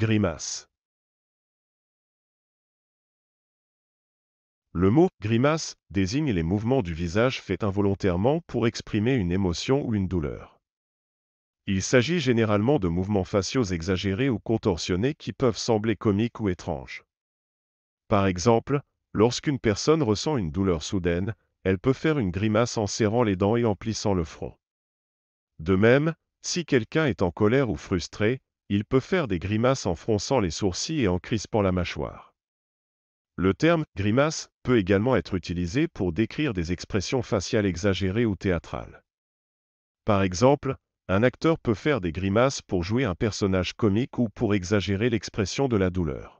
grimace. Le mot grimace désigne les mouvements du visage faits involontairement pour exprimer une émotion ou une douleur. Il s'agit généralement de mouvements faciaux exagérés ou contorsionnés qui peuvent sembler comiques ou étranges. Par exemple, lorsqu'une personne ressent une douleur soudaine, elle peut faire une grimace en serrant les dents et en plissant le front. De même, si quelqu'un est en colère ou frustré, il peut faire des grimaces en fronçant les sourcils et en crispant la mâchoire. Le terme grimace peut également être utilisé pour décrire des expressions faciales exagérées ou théâtrales. Par exemple, un acteur peut faire des grimaces pour jouer un personnage comique ou pour exagérer l'expression de la douleur.